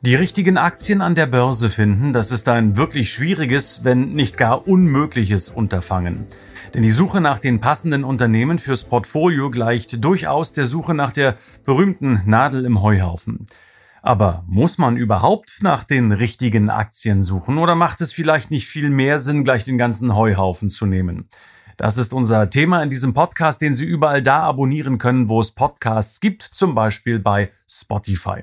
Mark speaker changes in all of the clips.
Speaker 1: Die richtigen Aktien an der Börse finden, das ist ein wirklich schwieriges, wenn nicht gar unmögliches Unterfangen. Denn die Suche nach den passenden Unternehmen fürs Portfolio gleicht durchaus der Suche nach der berühmten Nadel im Heuhaufen. Aber muss man überhaupt nach den richtigen Aktien suchen oder macht es vielleicht nicht viel mehr Sinn, gleich den ganzen Heuhaufen zu nehmen? Das ist unser Thema in diesem Podcast, den Sie überall da abonnieren können, wo es Podcasts gibt, zum Beispiel bei Spotify.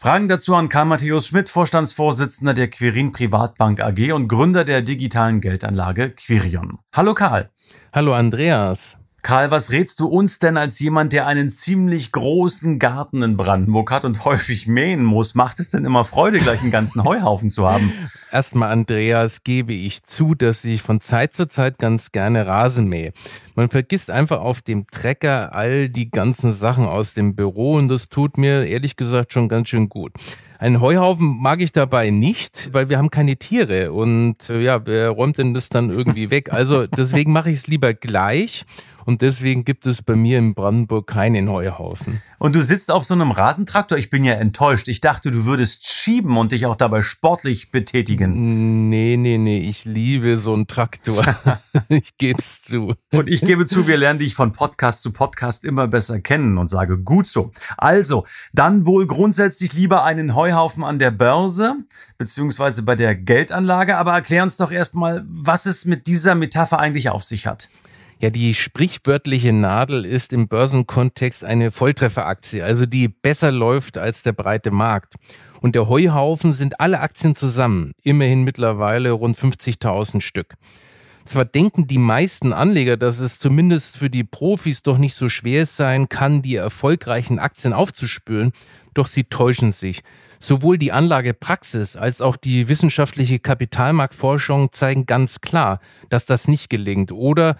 Speaker 1: Fragen dazu an Karl Matthäus Schmidt, Vorstandsvorsitzender der Quirin Privatbank AG und Gründer der digitalen Geldanlage Quirion. Hallo Karl. Hallo Andreas. Karl, was rätst du uns denn als jemand, der einen ziemlich großen Garten in Brandenburg hat und häufig mähen muss? Macht es denn immer Freude, gleich einen ganzen Heuhaufen zu haben? Erstmal, Andreas,
Speaker 2: gebe ich zu, dass ich von Zeit zu Zeit ganz gerne Rasen mähe. Man vergisst einfach auf dem Trecker all die ganzen Sachen aus dem Büro und das tut mir ehrlich gesagt schon ganz schön gut. Einen Heuhaufen mag ich dabei nicht, weil wir haben keine Tiere und äh, ja, wer räumt denn das dann irgendwie weg? Also deswegen mache ich es lieber gleich und
Speaker 1: deswegen gibt es bei mir in Brandenburg keinen Heuhaufen. Und du sitzt auf so einem Rasentraktor? Ich bin ja enttäuscht. Ich dachte, du würdest schieben und dich auch dabei sportlich betätigen. Nee, nee, nee. Ich liebe so einen Traktor. ich geb's zu. Und ich gebe zu, wir lernen dich von Podcast zu Podcast immer besser kennen und sage gut so. Also, dann wohl grundsätzlich lieber einen Heuhaufen an der Börse beziehungsweise bei der Geldanlage. Aber erklär uns doch erstmal, was es mit dieser Metapher eigentlich auf sich hat. Ja, die sprichwörtliche
Speaker 2: Nadel ist im Börsenkontext eine Volltrefferaktie, also die besser läuft als der breite Markt. Und der Heuhaufen sind alle Aktien zusammen, immerhin mittlerweile rund 50.000 Stück. Zwar denken die meisten Anleger, dass es zumindest für die Profis doch nicht so schwer sein kann, die erfolgreichen Aktien aufzuspüren, doch sie täuschen sich. Sowohl die Anlagepraxis als auch die wissenschaftliche Kapitalmarktforschung zeigen ganz klar, dass das nicht gelingt oder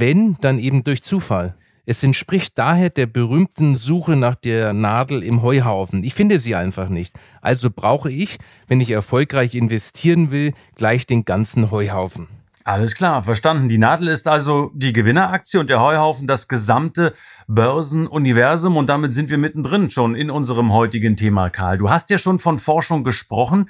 Speaker 2: wenn, dann eben durch Zufall. Es entspricht daher der berühmten Suche nach der Nadel im Heuhaufen. Ich finde sie einfach nicht. Also brauche ich, wenn ich erfolgreich investieren will, gleich
Speaker 1: den ganzen Heuhaufen. Alles klar, verstanden. Die Nadel ist also die Gewinneraktie und der Heuhaufen das gesamte Börsenuniversum. Und damit sind wir mittendrin schon in unserem heutigen Thema, Karl. Du hast ja schon von Forschung gesprochen.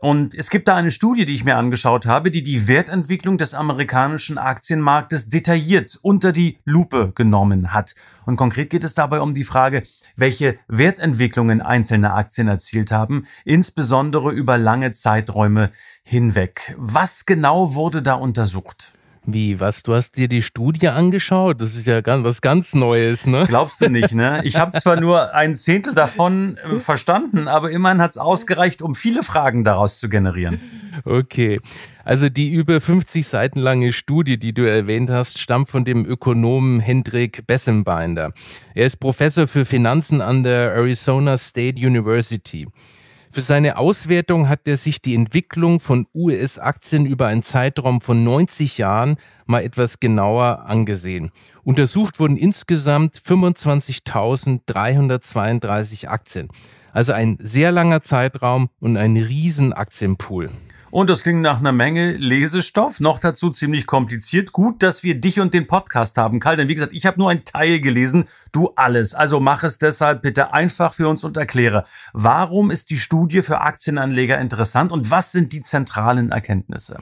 Speaker 1: Und es gibt da eine Studie, die ich mir angeschaut habe, die die Wertentwicklung des amerikanischen Aktienmarktes detailliert unter die Lupe genommen hat. Und konkret geht es dabei um die Frage, welche Wertentwicklungen einzelne Aktien erzielt haben, insbesondere über lange Zeiträume hinweg. Was genau wurde da untersucht? Wie, was? Du hast dir die Studie angeschaut? Das ist ja ganz, was ganz Neues, ne? Glaubst du nicht, ne? Ich habe zwar nur ein Zehntel davon äh, verstanden, aber immerhin hat es ausgereicht, um viele Fragen daraus zu generieren. Okay. Also die über 50 Seiten lange Studie, die du erwähnt hast, stammt von dem Ökonomen
Speaker 2: Hendrik Bessenbinder. Er ist Professor für Finanzen an der Arizona State University. Für seine Auswertung hat er sich die Entwicklung von US-Aktien über einen Zeitraum von 90 Jahren mal etwas genauer angesehen. Untersucht wurden insgesamt 25.332 Aktien.
Speaker 1: Also ein sehr langer Zeitraum und ein Riesenaktienpool. Und das klingt nach einer Menge Lesestoff, noch dazu ziemlich kompliziert. Gut, dass wir dich und den Podcast haben, Karl, denn wie gesagt, ich habe nur einen Teil gelesen, du alles. Also mach es deshalb bitte einfach für uns und erkläre, warum ist die Studie für Aktienanleger interessant und was sind die zentralen Erkenntnisse?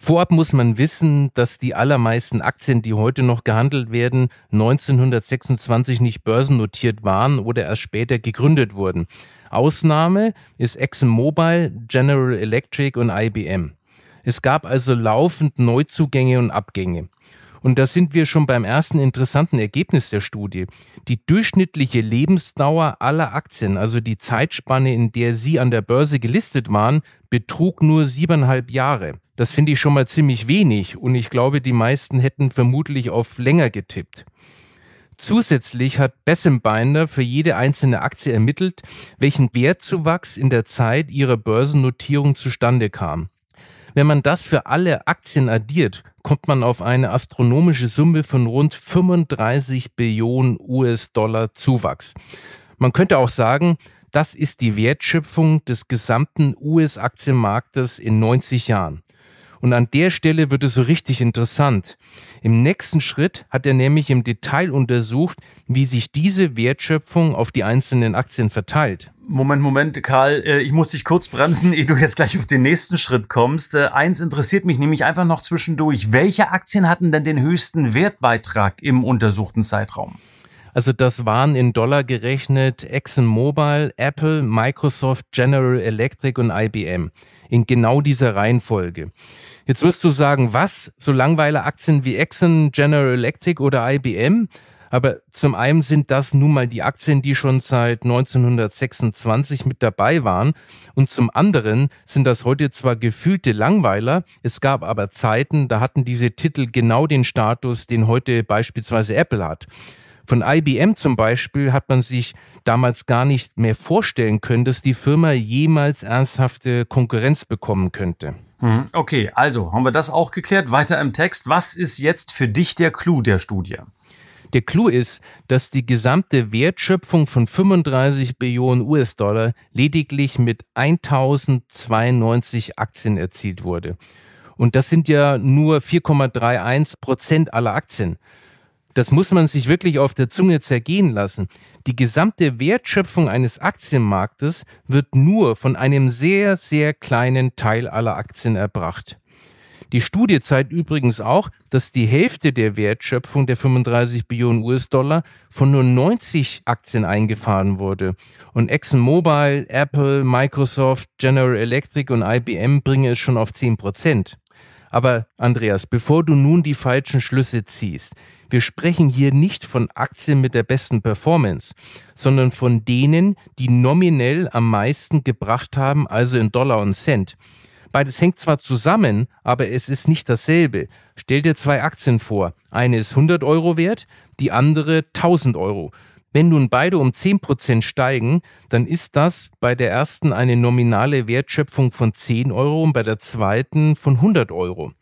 Speaker 2: Vorab muss man wissen, dass die allermeisten Aktien, die heute noch gehandelt werden, 1926 nicht börsennotiert waren oder erst später gegründet wurden. Ausnahme ist ExxonMobil, General Electric und IBM. Es gab also laufend Neuzugänge und Abgänge. Und da sind wir schon beim ersten interessanten Ergebnis der Studie. Die durchschnittliche Lebensdauer aller Aktien, also die Zeitspanne, in der sie an der Börse gelistet waren, betrug nur siebeneinhalb Jahre. Das finde ich schon mal ziemlich wenig und ich glaube, die meisten hätten vermutlich auf länger getippt. Zusätzlich hat Bessembinder für jede einzelne Aktie ermittelt, welchen Wertzuwachs in der Zeit ihrer Börsennotierung zustande kam. Wenn man das für alle Aktien addiert, kommt man auf eine astronomische Summe von rund 35 Billionen US-Dollar Zuwachs. Man könnte auch sagen, das ist die Wertschöpfung des gesamten US-Aktienmarktes in 90 Jahren. Und an der Stelle wird es so richtig interessant. Im nächsten Schritt hat er nämlich im Detail untersucht, wie sich diese Wertschöpfung auf die einzelnen Aktien verteilt.
Speaker 1: Moment, Moment, Karl, äh, ich muss dich kurz bremsen, ehe du jetzt gleich auf den nächsten Schritt kommst. Äh, eins interessiert mich nämlich einfach noch zwischendurch. Welche Aktien hatten denn den höchsten Wertbeitrag im untersuchten Zeitraum? Also das waren in Dollar gerechnet ExxonMobil,
Speaker 2: Apple, Microsoft, General Electric und IBM. In genau dieser Reihenfolge. Jetzt wirst du sagen, was? So langweile Aktien wie Exxon, General Electric oder IBM? Aber zum einen sind das nun mal die Aktien, die schon seit 1926 mit dabei waren. Und zum anderen sind das heute zwar gefühlte Langweiler, es gab aber Zeiten, da hatten diese Titel genau den Status, den heute beispielsweise Apple hat. Von IBM zum Beispiel hat man sich damals gar nicht mehr vorstellen können, dass die Firma jemals ernsthafte Konkurrenz bekommen könnte. Mhm.
Speaker 1: Okay, also haben wir das auch geklärt. Weiter im Text. Was ist jetzt für dich der Clou der Studie?
Speaker 2: Der Clou ist, dass die gesamte Wertschöpfung von 35 Billionen US-Dollar lediglich mit 1092 Aktien erzielt wurde. Und das sind ja nur 4,31 Prozent aller Aktien das muss man sich wirklich auf der Zunge zergehen lassen. Die gesamte Wertschöpfung eines Aktienmarktes wird nur von einem sehr, sehr kleinen Teil aller Aktien erbracht. Die Studie zeigt übrigens auch, dass die Hälfte der Wertschöpfung der 35 Billionen US-Dollar von nur 90 Aktien eingefahren wurde. Und ExxonMobil, Apple, Microsoft, General Electric und IBM bringen es schon auf 10 Prozent. Aber Andreas, bevor du nun die falschen Schlüsse ziehst, wir sprechen hier nicht von Aktien mit der besten Performance, sondern von denen, die nominell am meisten gebracht haben, also in Dollar und Cent. Beides hängt zwar zusammen, aber es ist nicht dasselbe. Stell dir zwei Aktien vor. Eine ist 100 Euro wert, die andere 1000 Euro. Wenn nun beide um 10% steigen, dann ist das bei der ersten eine nominale Wertschöpfung von 10 Euro und bei der zweiten von 100 Euro.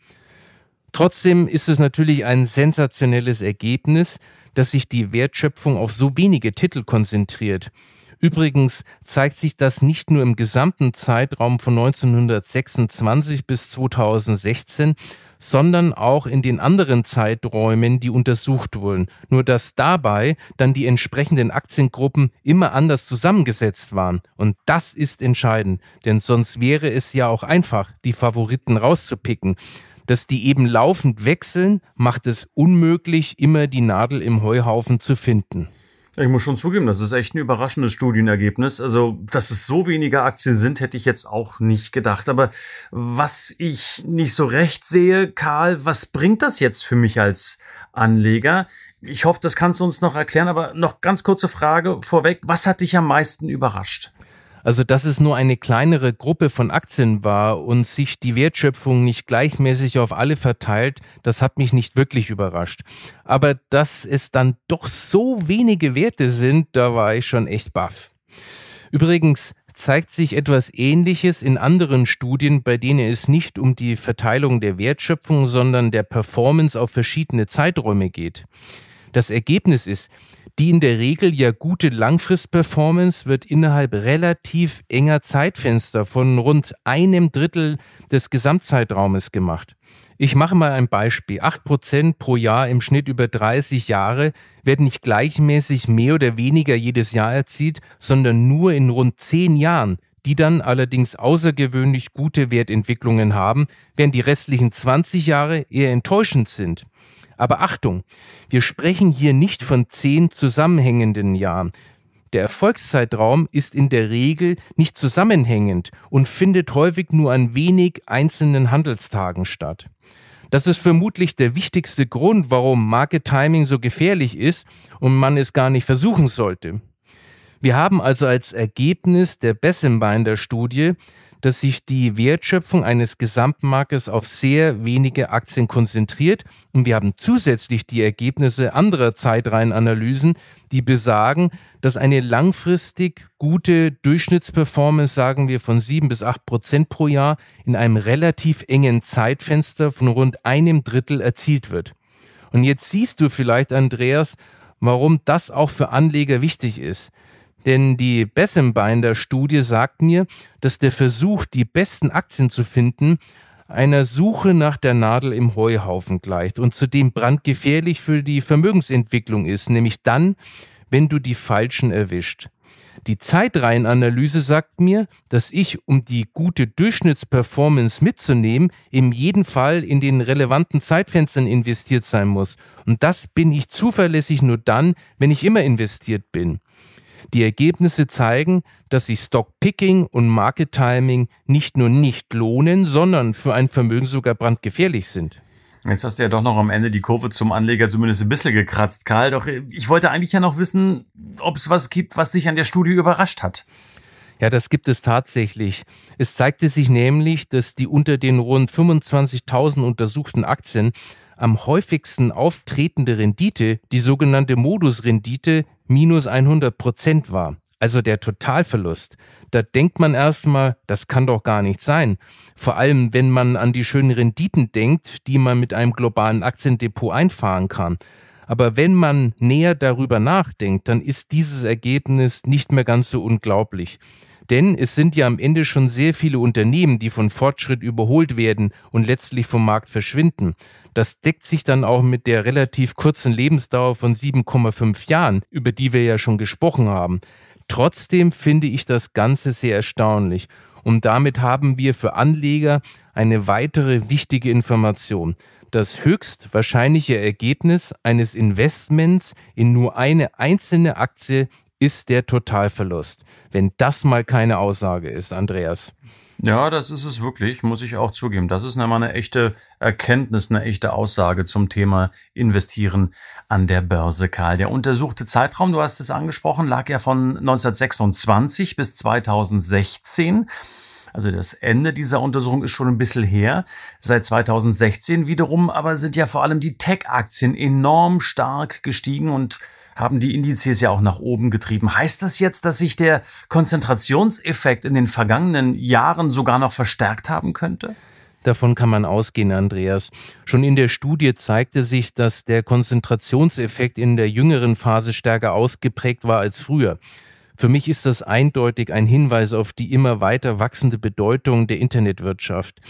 Speaker 2: Trotzdem ist es natürlich ein sensationelles Ergebnis, dass sich die Wertschöpfung auf so wenige Titel konzentriert. Übrigens zeigt sich das nicht nur im gesamten Zeitraum von 1926 bis 2016, sondern auch in den anderen Zeiträumen, die untersucht wurden. Nur dass dabei dann die entsprechenden Aktiengruppen immer anders zusammengesetzt waren. Und das ist entscheidend, denn sonst wäre es ja auch einfach, die Favoriten rauszupicken. Dass die eben laufend wechseln, macht es unmöglich, immer die Nadel
Speaker 1: im Heuhaufen zu finden. Ich muss schon zugeben, das ist echt ein überraschendes Studienergebnis. Also, dass es so wenige Aktien sind, hätte ich jetzt auch nicht gedacht. Aber was ich nicht so recht sehe, Karl, was bringt das jetzt für mich als Anleger? Ich hoffe, das kannst du uns noch erklären. Aber noch ganz kurze Frage vorweg. Was hat dich am meisten überrascht?
Speaker 2: Also, dass es nur eine kleinere Gruppe von Aktien war und sich die Wertschöpfung nicht gleichmäßig auf alle verteilt, das hat mich nicht wirklich überrascht. Aber dass es dann doch so wenige Werte sind, da war ich schon echt baff. Übrigens zeigt sich etwas Ähnliches in anderen Studien, bei denen es nicht um die Verteilung der Wertschöpfung, sondern der Performance auf verschiedene Zeiträume geht. Das Ergebnis ist, die in der Regel ja gute Langfristperformance wird innerhalb relativ enger Zeitfenster von rund einem Drittel des Gesamtzeitraumes gemacht. Ich mache mal ein Beispiel. Acht Prozent pro Jahr im Schnitt über 30 Jahre werden nicht gleichmäßig mehr oder weniger jedes Jahr erzielt, sondern nur in rund zehn Jahren, die dann allerdings außergewöhnlich gute Wertentwicklungen haben, während die restlichen 20 Jahre eher enttäuschend sind. Aber Achtung, wir sprechen hier nicht von zehn zusammenhängenden Jahren. Der Erfolgszeitraum ist in der Regel nicht zusammenhängend und findet häufig nur an wenig einzelnen Handelstagen statt. Das ist vermutlich der wichtigste Grund, warum Market Timing so gefährlich ist und man es gar nicht versuchen sollte. Wir haben also als Ergebnis der Bessembinder Studie dass sich die Wertschöpfung eines Gesamtmarktes auf sehr wenige Aktien konzentriert. Und wir haben zusätzlich die Ergebnisse anderer Zeitreihenanalysen, die besagen, dass eine langfristig gute Durchschnittsperformance, sagen wir von sieben bis acht Prozent pro Jahr, in einem relativ engen Zeitfenster von rund einem Drittel erzielt wird. Und jetzt siehst du vielleicht, Andreas, warum das auch für Anleger wichtig ist. Denn die bessembinder studie sagt mir, dass der Versuch, die besten Aktien zu finden, einer Suche nach der Nadel im Heuhaufen gleicht und zudem brandgefährlich für die Vermögensentwicklung ist, nämlich dann, wenn du die Falschen erwischt. Die Zeitreihenanalyse sagt mir, dass ich, um die gute Durchschnittsperformance mitzunehmen, in jedem Fall in den relevanten Zeitfenstern investiert sein muss. Und das bin ich zuverlässig nur dann, wenn ich immer investiert bin. Die Ergebnisse zeigen, dass sich Stockpicking und Market Timing nicht nur nicht lohnen, sondern für ein Vermögen
Speaker 1: sogar brandgefährlich sind. Jetzt hast du ja doch noch am Ende die Kurve zum Anleger zumindest ein bisschen gekratzt, Karl. Doch äh, ich wollte eigentlich ja noch wissen, ob es was gibt, was dich an der Studie überrascht hat. Ja, das gibt es tatsächlich. Es zeigte sich nämlich, dass die unter den rund
Speaker 2: 25.000 untersuchten Aktien am häufigsten auftretende Rendite, die sogenannte Modusrendite, minus 100 Prozent war, also der Totalverlust, da denkt man erstmal, das kann doch gar nicht sein. Vor allem, wenn man an die schönen Renditen denkt, die man mit einem globalen Aktiendepot einfahren kann. Aber wenn man näher darüber nachdenkt, dann ist dieses Ergebnis nicht mehr ganz so unglaublich. Denn es sind ja am Ende schon sehr viele Unternehmen, die von Fortschritt überholt werden und letztlich vom Markt verschwinden. Das deckt sich dann auch mit der relativ kurzen Lebensdauer von 7,5 Jahren, über die wir ja schon gesprochen haben. Trotzdem finde ich das Ganze sehr erstaunlich. Und damit haben wir für Anleger eine weitere wichtige Information. Das höchstwahrscheinliche Ergebnis eines Investments in nur eine einzelne Aktie ist der Totalverlust. Wenn das mal keine Aussage ist, Andreas.
Speaker 1: Ja, das ist es wirklich, muss ich auch zugeben. Das ist einmal eine echte Erkenntnis, eine echte Aussage zum Thema Investieren an der Börse, Karl. Der untersuchte Zeitraum, du hast es angesprochen, lag ja von 1926 bis 2016. Also das Ende dieser Untersuchung ist schon ein bisschen her. Seit 2016 wiederum aber sind ja vor allem die Tech-Aktien enorm stark gestiegen und haben die Indizes ja auch nach oben getrieben. Heißt das jetzt, dass sich der Konzentrationseffekt in den vergangenen Jahren sogar noch verstärkt haben könnte? Davon kann man
Speaker 2: ausgehen, Andreas. Schon in der Studie zeigte sich, dass der Konzentrationseffekt in der jüngeren Phase stärker ausgeprägt war als früher. Für mich ist das eindeutig ein Hinweis auf die immer weiter wachsende Bedeutung der Internetwirtschaft.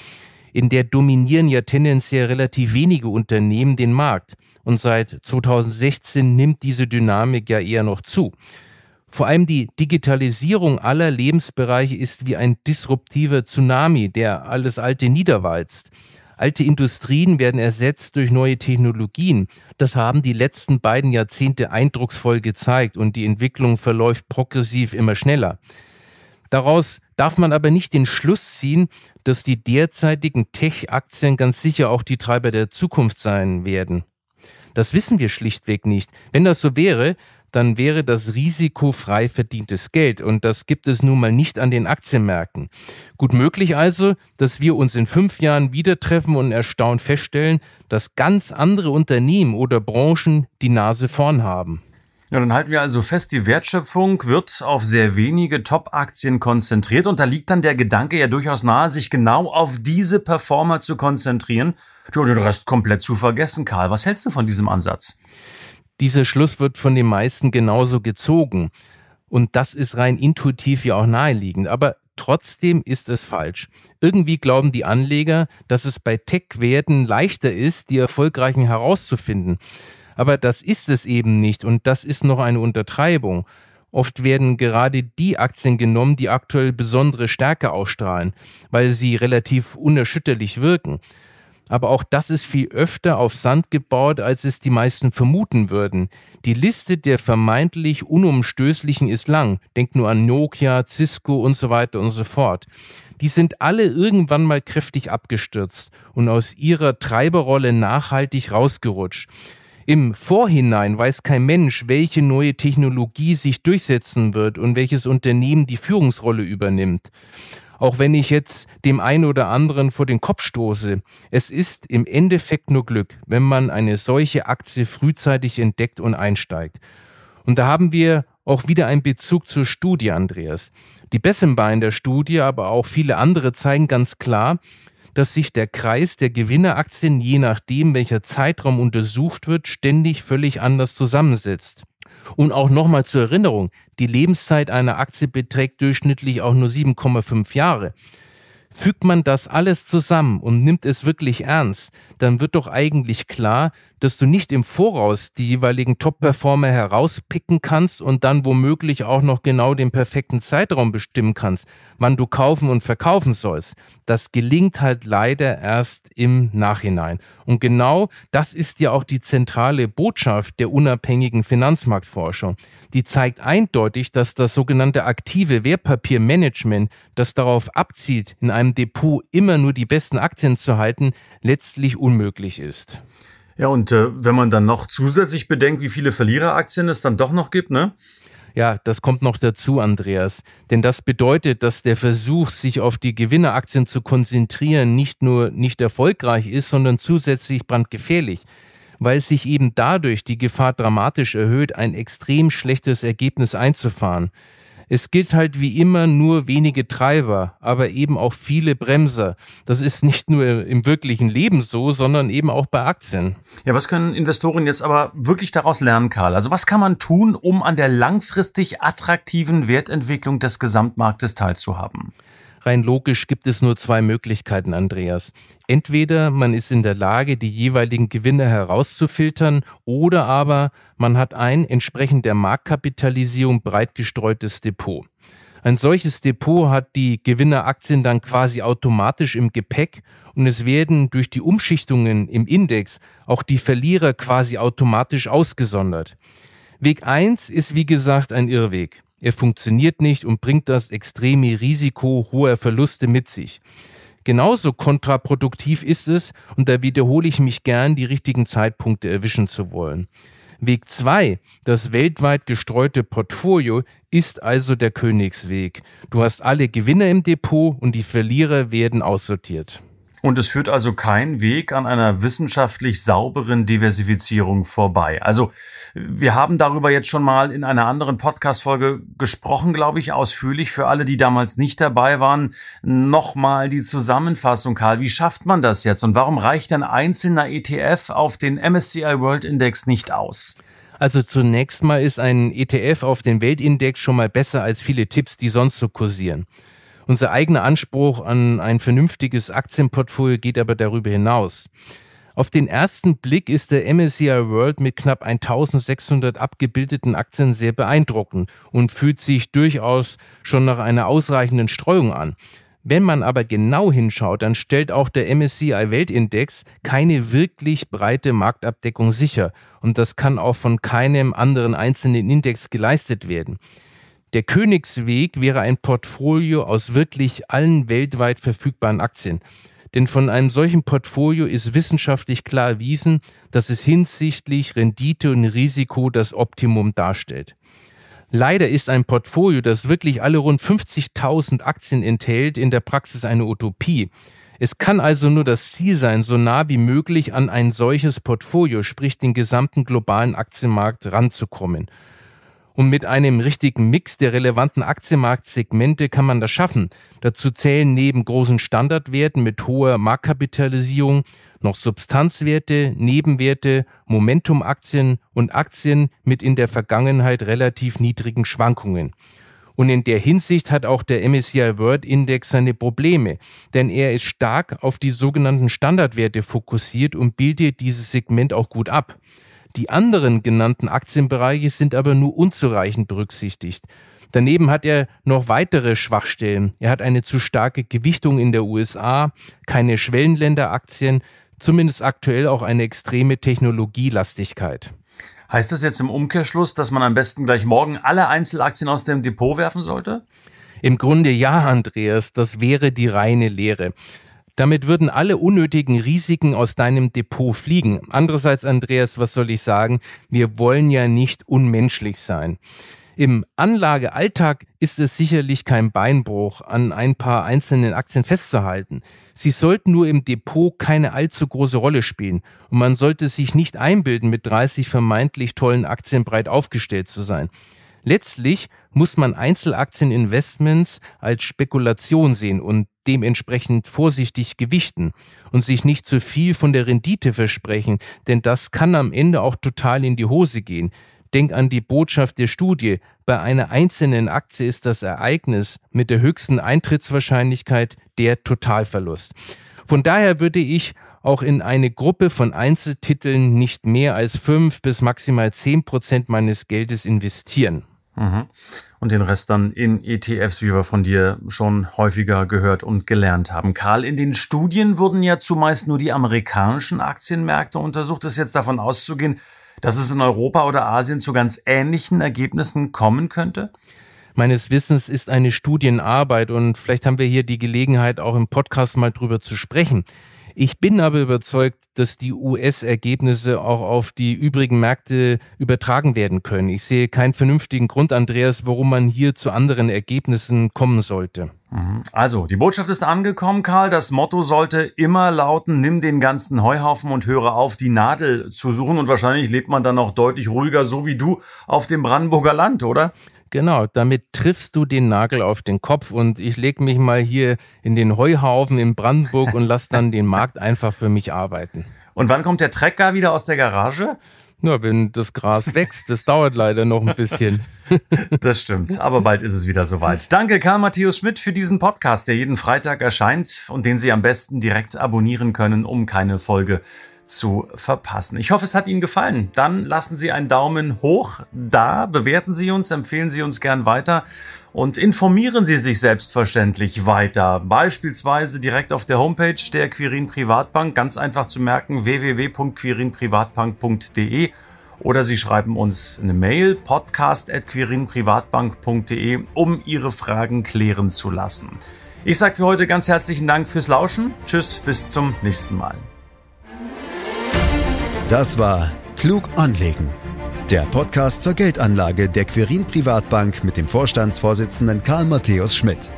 Speaker 2: In der dominieren ja tendenziell relativ wenige Unternehmen den Markt. Und seit 2016 nimmt diese Dynamik ja eher noch zu. Vor allem die Digitalisierung aller Lebensbereiche ist wie ein disruptiver Tsunami, der alles Alte niederwalzt. Alte Industrien werden ersetzt durch neue Technologien. Das haben die letzten beiden Jahrzehnte eindrucksvoll gezeigt und die Entwicklung verläuft progressiv immer schneller. Daraus darf man aber nicht den Schluss ziehen, dass die derzeitigen Tech-Aktien ganz sicher auch die Treiber der Zukunft sein werden. Das wissen wir schlichtweg nicht. Wenn das so wäre, dann wäre das risikofrei verdientes Geld und das gibt es nun mal nicht an den Aktienmärkten. Gut möglich also, dass wir uns in fünf Jahren wieder treffen und erstaunt feststellen, dass ganz andere Unternehmen oder Branchen die Nase vorn
Speaker 1: haben. Ja, dann halten wir also fest, die Wertschöpfung wird auf sehr wenige Top-Aktien konzentriert und da liegt dann der Gedanke ja durchaus nahe, sich genau auf diese Performer zu konzentrieren Du, den Rest komplett zu vergessen, Karl. Was hältst du von diesem Ansatz? Dieser
Speaker 2: Schluss wird von den meisten genauso gezogen. Und das ist rein intuitiv ja auch naheliegend. Aber trotzdem ist es falsch. Irgendwie glauben die Anleger, dass es bei Tech-Werten leichter ist, die erfolgreichen herauszufinden. Aber das ist es eben nicht und das ist noch eine Untertreibung. Oft werden gerade die Aktien genommen, die aktuell besondere Stärke ausstrahlen, weil sie relativ unerschütterlich wirken. Aber auch das ist viel öfter auf Sand gebaut, als es die meisten vermuten würden. Die Liste der vermeintlich unumstößlichen ist lang. Denkt nur an Nokia, Cisco und so weiter und so fort. Die sind alle irgendwann mal kräftig abgestürzt und aus ihrer Treiberrolle nachhaltig rausgerutscht. Im Vorhinein weiß kein Mensch, welche neue Technologie sich durchsetzen wird und welches Unternehmen die Führungsrolle übernimmt auch wenn ich jetzt dem einen oder anderen vor den Kopf stoße. Es ist im Endeffekt nur Glück, wenn man eine solche Aktie frühzeitig entdeckt und einsteigt. Und da haben wir auch wieder einen Bezug zur Studie, Andreas. Die in der Studie, aber auch viele andere zeigen ganz klar, dass sich der Kreis der Gewinneraktien, je nachdem welcher Zeitraum untersucht wird, ständig völlig anders zusammensetzt. Und auch nochmal zur Erinnerung, die Lebenszeit einer Aktie beträgt durchschnittlich auch nur 7,5 Jahre. Fügt man das alles zusammen und nimmt es wirklich ernst, dann wird doch eigentlich klar, dass du nicht im Voraus die jeweiligen Top-Performer herauspicken kannst und dann womöglich auch noch genau den perfekten Zeitraum bestimmen kannst, wann du kaufen und verkaufen sollst. Das gelingt halt leider erst im Nachhinein. Und genau das ist ja auch die zentrale Botschaft der unabhängigen Finanzmarktforschung. Die zeigt eindeutig, dass das sogenannte aktive Wertpapiermanagement, das darauf abzielt, in einem Depot immer nur die besten Aktien zu halten,
Speaker 1: letztlich unmöglich ist. Ja, und äh, wenn man dann noch zusätzlich bedenkt, wie viele Verliereraktien es dann doch noch gibt, ne? Ja, das kommt noch dazu, Andreas. Denn das
Speaker 2: bedeutet, dass der Versuch, sich auf die Gewinneraktien zu konzentrieren, nicht nur nicht erfolgreich ist, sondern zusätzlich brandgefährlich, weil sich eben dadurch die Gefahr dramatisch erhöht, ein extrem schlechtes Ergebnis einzufahren. Es gilt halt wie immer nur wenige Treiber, aber eben auch viele Bremser. Das ist nicht nur im wirklichen
Speaker 1: Leben so, sondern eben auch bei Aktien. Ja, was können Investoren jetzt aber wirklich daraus lernen, Karl? Also was kann man tun, um an der langfristig attraktiven Wertentwicklung des Gesamtmarktes teilzuhaben? Rein logisch gibt es nur zwei Möglichkeiten, Andreas. Entweder
Speaker 2: man ist in der Lage, die jeweiligen Gewinne herauszufiltern, oder aber man hat ein entsprechend der Marktkapitalisierung breit gestreutes Depot. Ein solches Depot hat die Gewinneraktien dann quasi automatisch im Gepäck und es werden durch die Umschichtungen im Index auch die Verlierer quasi automatisch ausgesondert. Weg eins ist wie gesagt ein Irrweg. Er funktioniert nicht und bringt das extreme Risiko hoher Verluste mit sich. Genauso kontraproduktiv ist es, und da wiederhole ich mich gern, die richtigen Zeitpunkte erwischen zu wollen. Weg 2, das weltweit gestreute Portfolio, ist also der Königsweg. Du
Speaker 1: hast alle Gewinner im Depot und die Verlierer werden aussortiert. Und es führt also kein Weg an einer wissenschaftlich sauberen Diversifizierung vorbei. Also wir haben darüber jetzt schon mal in einer anderen Podcast-Folge gesprochen, glaube ich, ausführlich. Für alle, die damals nicht dabei waren, nochmal die Zusammenfassung, Karl. Wie schafft man das jetzt? Und warum reicht ein einzelner ETF auf den MSCI World Index nicht aus? Also
Speaker 2: zunächst mal ist ein ETF auf den Weltindex schon mal besser als viele Tipps, die sonst so kursieren. Unser eigener Anspruch an ein vernünftiges Aktienportfolio geht aber darüber hinaus. Auf den ersten Blick ist der MSCI World mit knapp 1600 abgebildeten Aktien sehr beeindruckend und fühlt sich durchaus schon nach einer ausreichenden Streuung an. Wenn man aber genau hinschaut, dann stellt auch der MSCI Weltindex keine wirklich breite Marktabdeckung sicher und das kann auch von keinem anderen einzelnen Index geleistet werden. Der Königsweg wäre ein Portfolio aus wirklich allen weltweit verfügbaren Aktien. Denn von einem solchen Portfolio ist wissenschaftlich klar erwiesen, dass es hinsichtlich Rendite und Risiko das Optimum darstellt. Leider ist ein Portfolio, das wirklich alle rund 50.000 Aktien enthält, in der Praxis eine Utopie. Es kann also nur das Ziel sein, so nah wie möglich an ein solches Portfolio, sprich den gesamten globalen Aktienmarkt, ranzukommen. Und mit einem richtigen Mix der relevanten Aktienmarktsegmente kann man das schaffen. Dazu zählen neben großen Standardwerten mit hoher Marktkapitalisierung noch Substanzwerte, Nebenwerte, Momentumaktien und Aktien mit in der Vergangenheit relativ niedrigen Schwankungen. Und in der Hinsicht hat auch der MSCI World Index seine Probleme, denn er ist stark auf die sogenannten Standardwerte fokussiert und bildet dieses Segment auch gut ab. Die anderen genannten Aktienbereiche sind aber nur unzureichend berücksichtigt. Daneben hat er noch weitere Schwachstellen. Er hat eine zu starke Gewichtung in der USA, keine Schwellenländeraktien,
Speaker 1: zumindest aktuell auch eine extreme Technologielastigkeit. Heißt das jetzt im Umkehrschluss, dass man am besten gleich morgen alle Einzelaktien aus dem Depot werfen sollte? Im Grunde ja, Andreas, das wäre die reine Lehre. Damit würden alle unnötigen
Speaker 2: Risiken aus deinem Depot fliegen. Andererseits, Andreas, was soll ich sagen? Wir wollen ja nicht unmenschlich sein. Im Anlagealltag ist es sicherlich kein Beinbruch, an ein paar einzelnen Aktien festzuhalten. Sie sollten nur im Depot keine allzu große Rolle spielen. Und man sollte sich nicht einbilden, mit 30 vermeintlich tollen Aktien breit aufgestellt zu sein. Letztlich muss man Einzelaktieninvestments als Spekulation sehen und dementsprechend vorsichtig gewichten und sich nicht zu viel von der Rendite versprechen, denn das kann am Ende auch total in die Hose gehen. Denk an die Botschaft der Studie. Bei einer einzelnen Aktie ist das Ereignis mit der höchsten Eintrittswahrscheinlichkeit der Totalverlust. Von daher würde ich auch in eine Gruppe von Einzeltiteln nicht mehr als fünf bis maximal zehn Prozent
Speaker 1: meines Geldes investieren. Mhm. Und den Rest dann in ETFs, wie wir von dir schon häufiger gehört und gelernt haben. Karl, in den Studien wurden ja zumeist nur die amerikanischen Aktienmärkte untersucht. Ist jetzt davon auszugehen, dass es in Europa oder Asien zu ganz ähnlichen Ergebnissen kommen könnte? meines Wissens ist eine Studienarbeit
Speaker 2: und vielleicht haben wir hier die Gelegenheit, auch im Podcast mal drüber zu sprechen. Ich bin aber überzeugt, dass die US-Ergebnisse auch auf die übrigen Märkte übertragen werden können. Ich sehe keinen vernünftigen Grund, Andreas, warum man hier zu anderen Ergebnissen kommen sollte.
Speaker 1: Mhm. Also, die Botschaft ist angekommen, Karl. Das Motto sollte immer lauten, nimm den ganzen Heuhaufen und höre auf, die Nadel zu suchen. Und wahrscheinlich lebt man dann auch deutlich ruhiger, so wie du, auf dem Brandenburger Land, oder? Genau, damit triffst du den Nagel auf den Kopf
Speaker 2: und ich lege mich mal hier in den Heuhaufen in Brandenburg und lass dann den Markt einfach für mich
Speaker 1: arbeiten. Und wann kommt der Trecker wieder aus der Garage? Na, wenn das Gras wächst, das dauert leider noch ein bisschen. Das stimmt, aber bald ist es wieder soweit. Danke Karl Matthäus Schmidt für diesen Podcast, der jeden Freitag erscheint und den Sie am besten direkt abonnieren können, um keine Folge zu zu verpassen. Ich hoffe, es hat Ihnen gefallen. Dann lassen Sie einen Daumen hoch da, bewerten Sie uns, empfehlen Sie uns gern weiter und informieren Sie sich selbstverständlich weiter. Beispielsweise direkt auf der Homepage der Quirin Privatbank, ganz einfach zu merken, www.quirinprivatbank.de oder Sie schreiben uns eine Mail, podcast.quirinprivatbank.de, um Ihre Fragen klären zu lassen. Ich sage für heute ganz herzlichen Dank fürs Lauschen. Tschüss, bis zum nächsten Mal.
Speaker 3: Das war Klug anlegen. Der Podcast zur Geldanlage der Quirin Privatbank mit dem Vorstandsvorsitzenden Karl Matthäus Schmidt.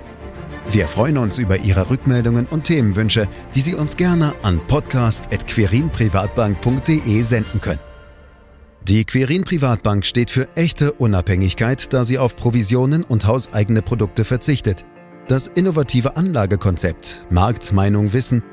Speaker 3: Wir freuen uns über Ihre Rückmeldungen und Themenwünsche, die Sie uns gerne an podcast.querinprivatbank.de senden können. Die Querin Privatbank steht für echte Unabhängigkeit, da sie auf Provisionen und hauseigene Produkte verzichtet. Das innovative Anlagekonzept, Marktmeinung, Wissen –